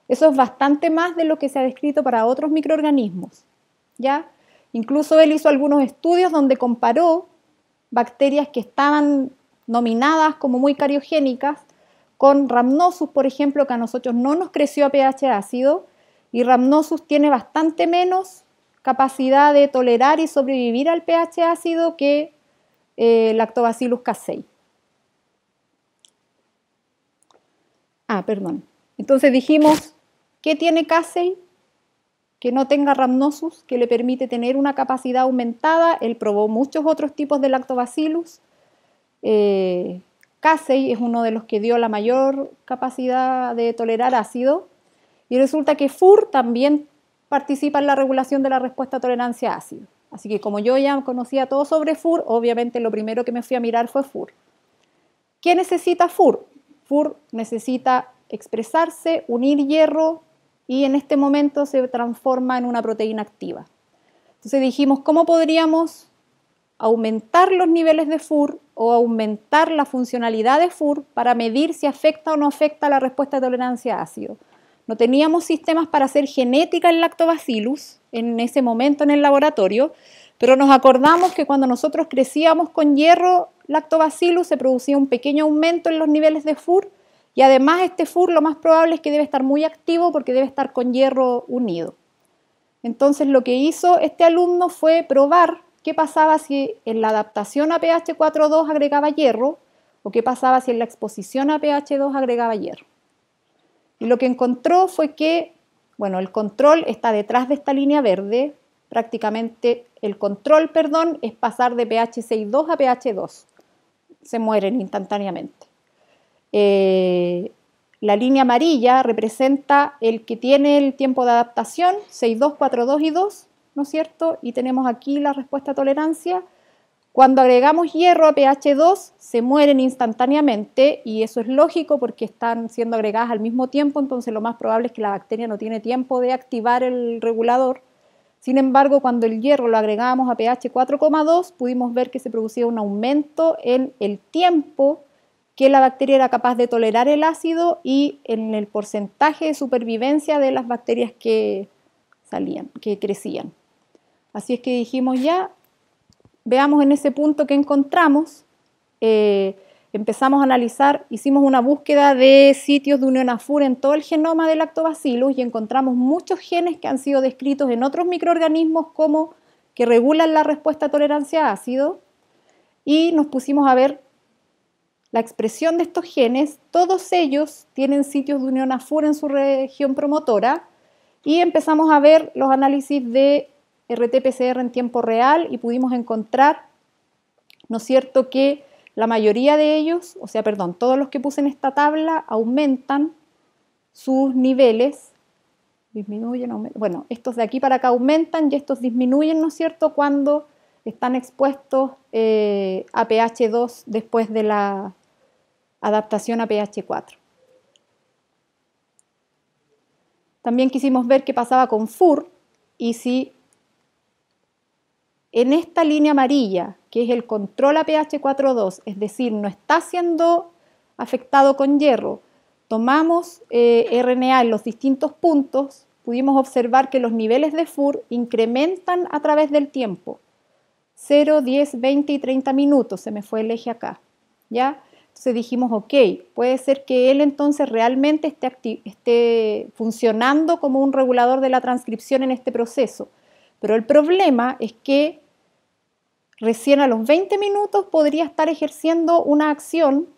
Eso es bastante más de lo que se ha descrito para otros microorganismos, ¿ya? Incluso él hizo algunos estudios donde comparó bacterias que estaban nominadas como muy cariogénicas con Ramnosus, por ejemplo, que a nosotros no nos creció a pH ácido, y Rhamnosus tiene bastante menos capacidad de tolerar y sobrevivir al pH ácido que eh, Lactobacillus casei. Ah, perdón. Entonces dijimos, ¿qué tiene casei? Que no tenga Rhamnosus, que le permite tener una capacidad aumentada. Él probó muchos otros tipos de Lactobacillus. Eh, casei es uno de los que dio la mayor capacidad de tolerar ácido y resulta que FUR también participa en la regulación de la respuesta a tolerancia ácida. ácido. Así que como yo ya conocía todo sobre FUR, obviamente lo primero que me fui a mirar fue FUR. ¿Qué necesita FUR? FUR necesita expresarse, unir hierro y en este momento se transforma en una proteína activa. Entonces dijimos, ¿cómo podríamos aumentar los niveles de FUR o aumentar la funcionalidad de FUR para medir si afecta o no afecta la respuesta de tolerancia a ácido? No teníamos sistemas para hacer genética en lactobacillus en ese momento en el laboratorio, pero nos acordamos que cuando nosotros crecíamos con hierro lactobacillus se producía un pequeño aumento en los niveles de FUR y además este FUR lo más probable es que debe estar muy activo porque debe estar con hierro unido. Entonces lo que hizo este alumno fue probar qué pasaba si en la adaptación a pH 4.2 agregaba hierro o qué pasaba si en la exposición a pH 2 agregaba hierro. Y lo que encontró fue que, bueno, el control está detrás de esta línea verde, prácticamente el control, perdón, es pasar de pH 6.2 a pH 2. Se mueren instantáneamente. Eh, la línea amarilla representa el que tiene el tiempo de adaptación, 6,2, 4,2 y 2, ¿no es cierto? Y tenemos aquí la respuesta a tolerancia, cuando agregamos hierro a pH 2, se mueren instantáneamente y eso es lógico porque están siendo agregadas al mismo tiempo, entonces lo más probable es que la bacteria no tiene tiempo de activar el regulador. Sin embargo, cuando el hierro lo agregamos a pH 4,2, pudimos ver que se producía un aumento en el tiempo que la bacteria era capaz de tolerar el ácido y en el porcentaje de supervivencia de las bacterias que salían, que crecían. Así es que dijimos ya, veamos en ese punto que encontramos, eh, empezamos a analizar, hicimos una búsqueda de sitios de unión AFUR en todo el genoma del lactobacillus y encontramos muchos genes que han sido descritos en otros microorganismos como que regulan la respuesta a tolerancia a ácido y nos pusimos a ver la expresión de estos genes, todos ellos tienen sitios de unión AFUR en su región promotora y empezamos a ver los análisis de RT-PCR en tiempo real y pudimos encontrar, ¿no es cierto?, que la mayoría de ellos, o sea, perdón, todos los que puse en esta tabla aumentan sus niveles, disminuyen, bueno, estos de aquí para acá aumentan y estos disminuyen, ¿no es cierto?, cuando están expuestos eh, a pH 2 después de la adaptación a pH 4. También quisimos ver qué pasaba con FUR y si en esta línea amarilla, que es el control a pH 4.2, es decir, no está siendo afectado con hierro, tomamos eh, RNA en los distintos puntos, pudimos observar que los niveles de FUR incrementan a través del tiempo. 0, 10, 20 y 30 minutos, se me fue el eje acá. ¿ya? Entonces dijimos, ok, puede ser que él entonces realmente esté, esté funcionando como un regulador de la transcripción en este proceso. Pero el problema es que recién a los 20 minutos podría estar ejerciendo una acción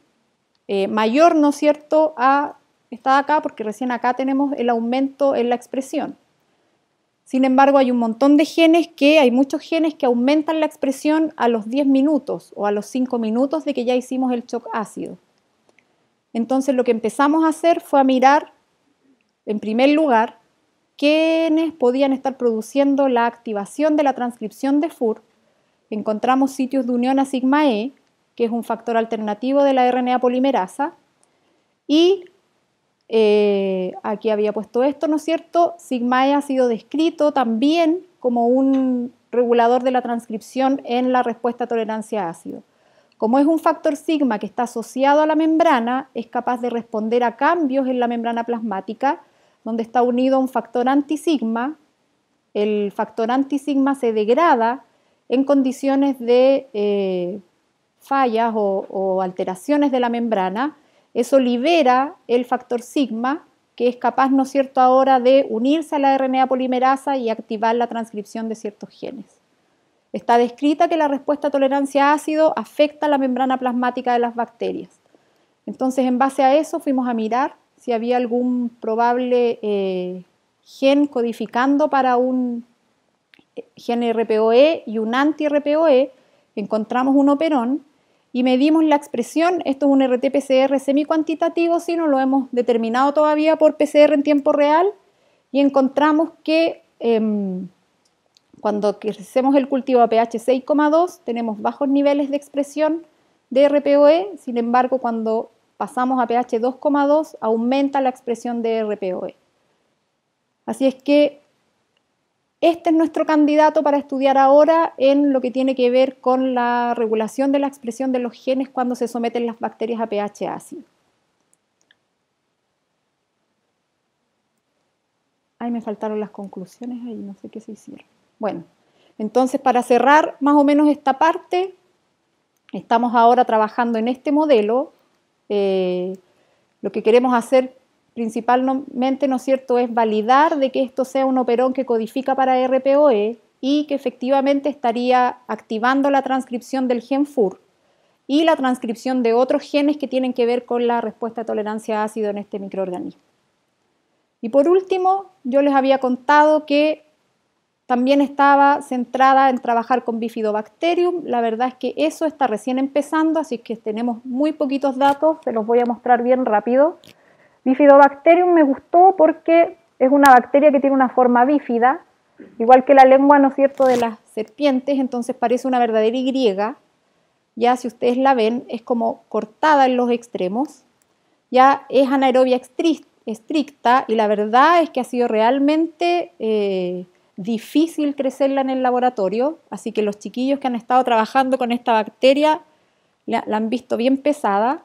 eh, mayor, ¿no es cierto?, a está acá, porque recién acá tenemos el aumento en la expresión. Sin embargo, hay un montón de genes que, hay muchos genes que aumentan la expresión a los 10 minutos o a los 5 minutos de que ya hicimos el shock ácido. Entonces, lo que empezamos a hacer fue a mirar, en primer lugar, qué genes podían estar produciendo la activación de la transcripción de FUR encontramos sitios de unión a sigma E, que es un factor alternativo de la RNA polimerasa, y eh, aquí había puesto esto, ¿no es cierto? Sigma E ha sido descrito también como un regulador de la transcripción en la respuesta a tolerancia a ácido. Como es un factor sigma que está asociado a la membrana, es capaz de responder a cambios en la membrana plasmática, donde está unido a un factor anti sigma El factor anti sigma se degrada en condiciones de eh, fallas o, alteraciones de la membrana, eso libera el factor sigma que es capaz, ¿no es cierto?, ahora de unirse a la RNA polimerasa y activar la transcripción de ciertos genes. Está descrita que la respuesta a tolerancia ácido afecta la membrana plasmática de las bacterias. Entonces, en base a eso, fuimos a mirar si había algún probable eh, gen codificando para un GNRPOE y un anti-RPOE, encontramos un operón y medimos la expresión, esto es un RT-PCR semi-cuantitativo, si no lo hemos determinado todavía por PCR en tiempo real, y encontramos que em, cuando hacemos el cultivo a pH 6,2 tenemos bajos niveles de expresión de RPOE, sin embargo cuando pasamos a pH 2,2 aumenta la expresión de RPOE. Así es que este es nuestro candidato para estudiar ahora en lo que tiene que ver con la regulación de la expresión de los genes cuando se someten las bacterias a pH ácido. Ahí me faltaron las conclusiones ahí, no sé qué se hicieron. Bueno, entonces para cerrar más o menos esta parte, estamos ahora trabajando en este modelo. Eh, lo que queremos hacer principalmente, ¿no es cierto?, es validar de que esto sea un operón que codifica para RPOE y que efectivamente estaría activando la transcripción del gen FUR y la transcripción de otros genes que tienen que ver con la respuesta a tolerancia a ácido en este microorganismo. Y por último, yo les había contado que también estaba centrada en trabajar con Bifidobacterium. La verdad es que eso está recién empezando, así que tenemos muy poquitos datos, se los voy a mostrar bien rápido. Bifidobacterium me gustó porque es una bacteria que tiene una forma bífida, igual que la lengua, ¿no es cierto?, de las serpientes, entonces parece una verdadera Y. Ya si ustedes la ven, es como cortada en los extremos. Ya es anaerobia estricta y la verdad es que ha sido realmente eh, difícil crecerla en el laboratorio, así que los chiquillos que han estado trabajando con esta bacteria la han visto bien pesada.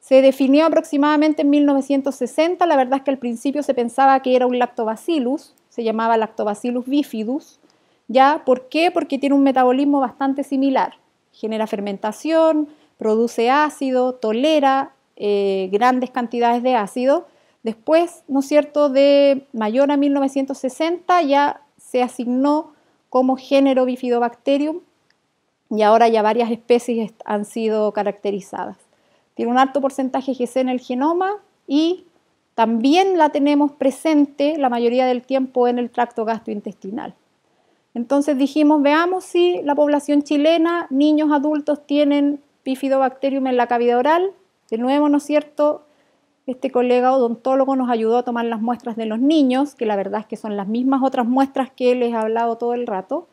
Se definió aproximadamente en 1960, la verdad es que al principio se pensaba que era un lactobacillus, se llamaba lactobacillus bifidus, ¿ya? ¿Por qué? Porque tiene un metabolismo bastante similar, genera fermentación, produce ácido, tolera eh, grandes cantidades de ácido. Después, ¿no es cierto?, de mayor a 1960 ya se asignó como género Bifidobacterium y ahora ya varias especies han sido caracterizadas tiene un alto porcentaje GC en el genoma y también la tenemos presente la mayoría del tiempo en el tracto gastrointestinal. Entonces dijimos, veamos si la población chilena, niños, adultos, tienen bifidobacterium en la cavidad oral. De nuevo, ¿no es cierto? Este colega odontólogo nos ayudó a tomar las muestras de los niños, que la verdad es que son las mismas otras muestras que les he hablado todo el rato.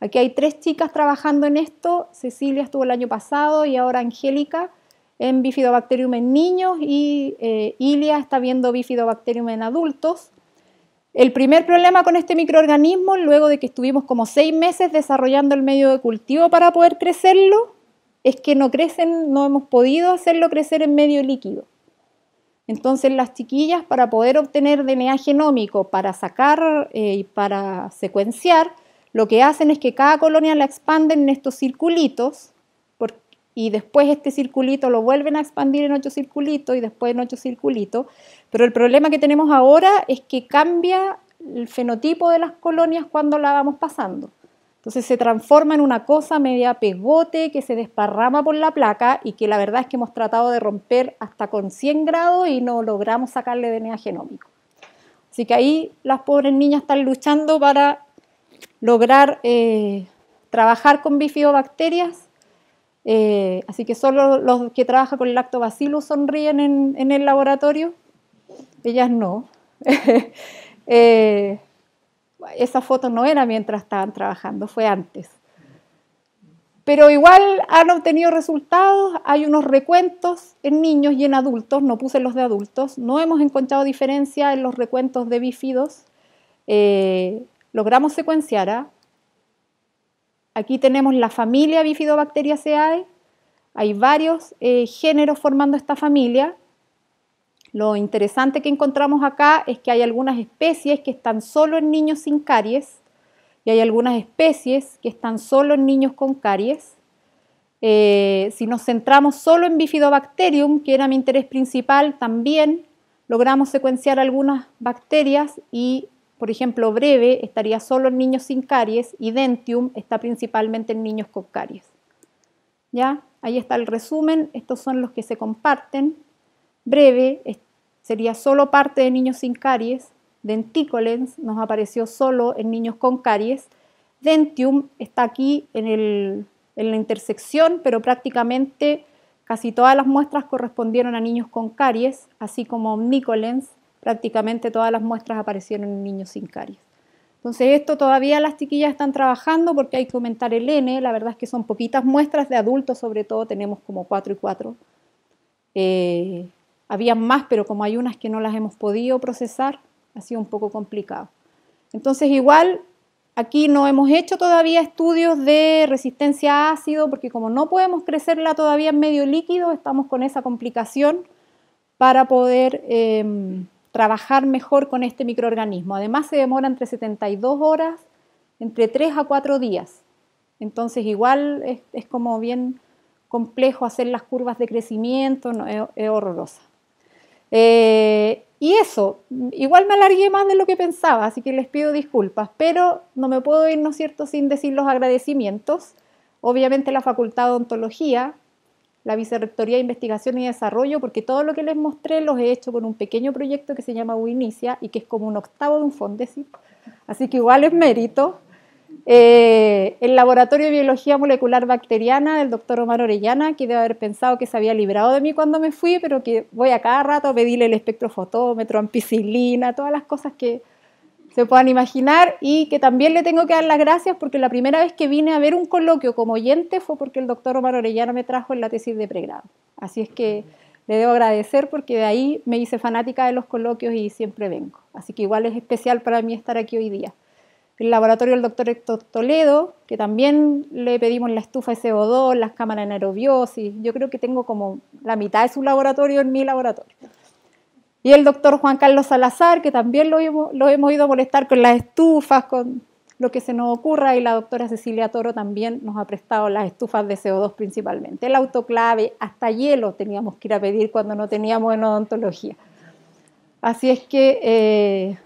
Aquí hay tres chicas trabajando en esto. Cecilia estuvo el año pasado y ahora Angélica en Bifidobacterium en niños y eh, Ilia está viendo Bifidobacterium en adultos. El primer problema con este microorganismo, luego de que estuvimos como seis meses desarrollando el medio de cultivo para poder crecerlo, es que no crecen, no hemos podido hacerlo crecer en medio líquido. Entonces las chiquillas para poder obtener DNA genómico, para sacar eh, y para secuenciar, lo que hacen es que cada colonia la expanden en estos circulitos y después este circulito lo vuelven a expandir en ocho circulitos y después en ocho circulitos. Pero el problema que tenemos ahora es que cambia el fenotipo de las colonias cuando la vamos pasando. Entonces se transforma en una cosa media pegote que se desparrama por la placa y que la verdad es que hemos tratado de romper hasta con 100 grados y no logramos sacarle DNA genómico. Así que ahí las pobres niñas están luchando para lograr eh, trabajar con bifidobacterias eh, así que solo los que trabajan con el lactobacillus sonríen en, el laboratorio, ellas no. Eh, esa foto no era mientras estaban trabajando, fue antes. Pero igual han obtenido resultados, hay unos recuentos en niños y en adultos, no puse los de adultos, no hemos encontrado diferencia en los recuentos de bifidos eh, logramos secuenciar, ¿ah? Aquí tenemos la familia Bifidobacteriaceae, hay varios eh, géneros formando esta familia. Lo interesante que encontramos acá es que hay algunas especies que están solo en niños sin caries y hay algunas especies que están solo en niños con caries. Eh, si nos centramos solo en Bifidobacterium, que era mi interés principal, también logramos secuenciar algunas bacterias y por ejemplo, breve estaría solo en niños sin caries y dentium está principalmente en niños con caries. ¿Ya? Ahí está el resumen, estos son los que se comparten. Breve sería solo parte de niños sin caries. Denticolens nos apareció solo en niños con caries. Dentium está aquí en, en la intersección, pero prácticamente casi todas las muestras correspondieron a niños con caries, así como omnicolens, prácticamente todas las muestras aparecieron en niños sin caries. Entonces esto todavía las chiquillas están trabajando porque hay que aumentar el N, la verdad es que son poquitas muestras de adultos, sobre todo tenemos como 4 y 4. Eh, había habían más, pero como hay unas que no las hemos podido procesar, ha sido un poco complicado. Entonces igual aquí no hemos hecho todavía estudios de resistencia a ácido porque como no podemos crecerla todavía en medio líquido, estamos con esa complicación para poder... Em, trabajar mejor con este microorganismo. Además se demora entre 72 horas, entre 3 a 4 días. Entonces igual es, como bien complejo hacer las curvas de crecimiento, es, horrorosa. Eh, y eso, igual me alargué más de lo que pensaba, así que les pido disculpas, pero no me puedo ir, ¿no cierto?, sin decir los agradecimientos. Obviamente la Facultad de Odontología, la Vicerrectoría de Investigación y Desarrollo, porque todo lo que les mostré los he hecho con un pequeño proyecto que se llama Winicia y que es como un octavo de un fondesito así que igual es mérito. Eh, el Laboratorio de Biología Molecular Bacteriana del doctor Omar Orellana, que debe haber pensado que se había librado de mí cuando me fui, pero que voy a cada rato a pedirle el espectrofotómetro, ampicilina, todas las cosas que, se puedan imaginar y que también le tengo que dar las gracias porque la primera vez que vine a ver un coloquio como oyente fue porque el doctor Omar Orellana me trajo en la tesis de pregrado. Así es que le debo agradecer porque de ahí me hice fanática de los coloquios y siempre vengo. Así que igual es especial para mí estar aquí hoy día. El laboratorio del doctor Héctor Toledo, que también le pedimos la estufa de CO2, las cámaras de neurobiosis. Yo creo que tengo como la mitad de su laboratorio en mi laboratorio. Y el doctor Juan Carlos Salazar, que también lo hemos, ido a molestar con las estufas, con lo que se nos ocurra, y la doctora Cecilia Toro también nos ha prestado las estufas de CO2 principalmente. El autoclave, hasta hielo teníamos que ir a pedir cuando no teníamos en odontología. Así es que... Eh,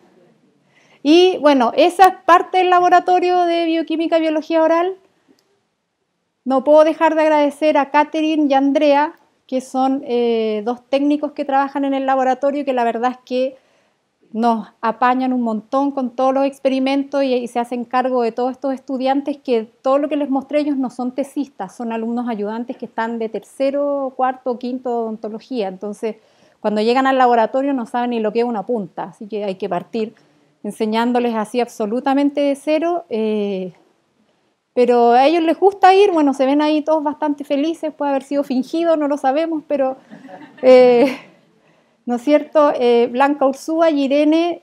y bueno, esa es parte del laboratorio de bioquímica y biología oral. No puedo dejar de agradecer a Catherine y Andrea que son eh, dos técnicos que trabajan en el laboratorio y que la verdad es que nos apañan un montón con todos los experimentos y, se hacen cargo de todos estos estudiantes que todo lo que les mostré ellos no son tesistas, son alumnos ayudantes que están de tercero, cuarto, quinto de odontología. Entonces, cuando llegan al laboratorio no saben ni lo que es una punta, así que hay que partir enseñándoles así absolutamente de cero. Eh, pero a ellos les gusta ir, bueno, se ven ahí todos bastante felices, puede haber sido fingido, no lo sabemos, pero, eh, ¿no es cierto? Eh, Blanca Ursúa y Irene,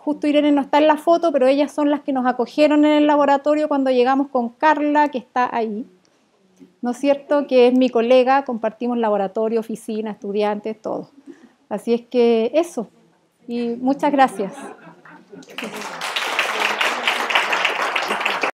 justo Irene no está en la foto, pero ellas son las que nos acogieron en el laboratorio cuando llegamos con Carla, que está ahí, ¿no es cierto? Que es mi colega, compartimos laboratorio, oficina, estudiantes, todo. Así es que eso, y muchas gracias.